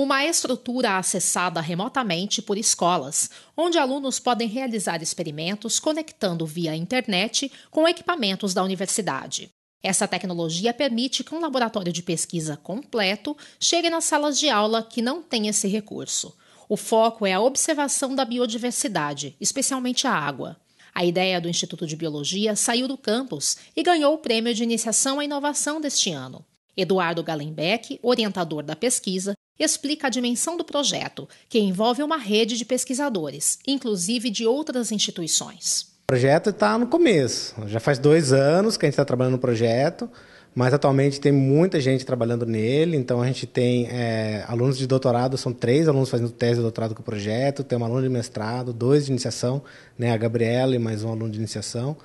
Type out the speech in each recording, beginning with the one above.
uma estrutura acessada remotamente por escolas, onde alunos podem realizar experimentos conectando via internet com equipamentos da universidade. Essa tecnologia permite que um laboratório de pesquisa completo chegue nas salas de aula que não têm esse recurso. O foco é a observação da biodiversidade, especialmente a água. A ideia do Instituto de Biologia saiu do campus e ganhou o Prêmio de Iniciação à Inovação deste ano. Eduardo Galenbeck, orientador da pesquisa, explica a dimensão do projeto, que envolve uma rede de pesquisadores, inclusive de outras instituições. O projeto está no começo. Já faz dois anos que a gente está trabalhando no projeto, mas atualmente tem muita gente trabalhando nele. Então a gente tem é, alunos de doutorado, são três alunos fazendo tese de doutorado com o projeto, tem um aluno de mestrado, dois de iniciação, né, a Gabriela e mais um aluno de iniciação.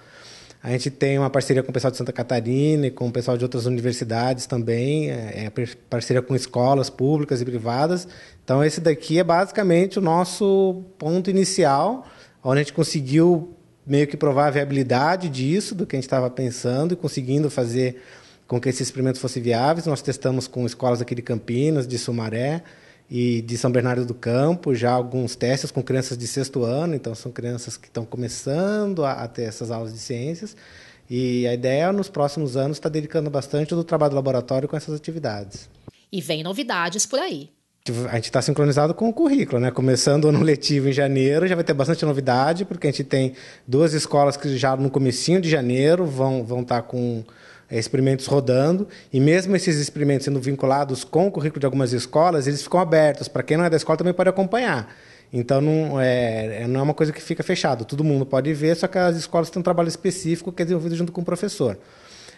A gente tem uma parceria com o pessoal de Santa Catarina e com o pessoal de outras universidades também, é, é parceria com escolas públicas e privadas. Então, esse daqui é basicamente o nosso ponto inicial, onde a gente conseguiu meio que provar a viabilidade disso, do que a gente estava pensando e conseguindo fazer com que esses experimentos fossem viáveis. Nós testamos com escolas aqui de Campinas, de Sumaré, e de São Bernardo do Campo, já alguns testes com crianças de sexto ano, então são crianças que estão começando a, a ter essas aulas de ciências. E a ideia nos próximos anos está dedicando bastante do trabalho do laboratório com essas atividades. E vem novidades por aí. Tipo, a gente está sincronizado com o currículo, né? Começando o ano letivo em janeiro, já vai ter bastante novidade, porque a gente tem duas escolas que já no comecinho de janeiro vão estar vão tá com é, experimentos rodando, e mesmo esses experimentos sendo vinculados com o currículo de algumas escolas, eles ficam abertos. Para quem não é da escola também pode acompanhar. Então não é, é não é uma coisa que fica fechada. Todo mundo pode ver, só que as escolas têm um trabalho específico que é desenvolvido junto com o professor.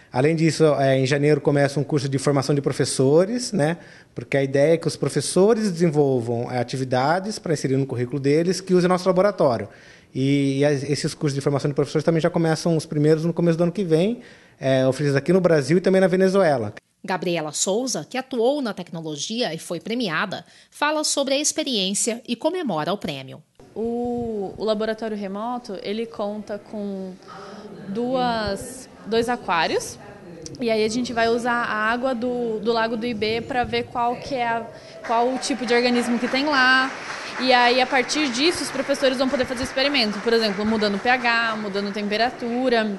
Além disso, é, em janeiro começa um curso de formação de professores, né? Porque a ideia é que os professores desenvolvam é, atividades para inserir no currículo deles que usem nosso laboratório. E, e esses cursos de formação de professores também já começam os primeiros no começo do ano que vem é, oferecidas aqui no Brasil e também na Venezuela. Gabriela Souza, que atuou na tecnologia e foi premiada, fala sobre a experiência e comemora o prêmio. O, o laboratório remoto ele conta com duas, dois aquários e aí a gente vai usar a água do, do lago do Ibê para ver qual que é a, qual o tipo de organismo que tem lá. E aí a partir disso os professores vão poder fazer experimento, por exemplo, mudando pH, mudando temperatura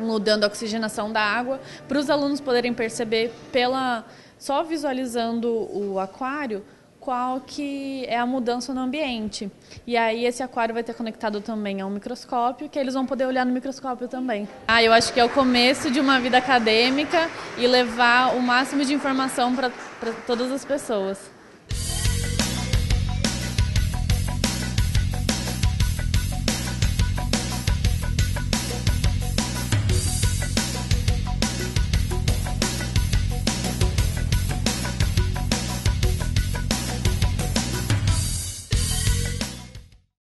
mudando a oxigenação da água, para os alunos poderem perceber pela só visualizando o aquário qual que é a mudança no ambiente. E aí esse aquário vai ter conectado também a um microscópio, que eles vão poder olhar no microscópio também. Ah, eu acho que é o começo de uma vida acadêmica e levar o máximo de informação para todas as pessoas.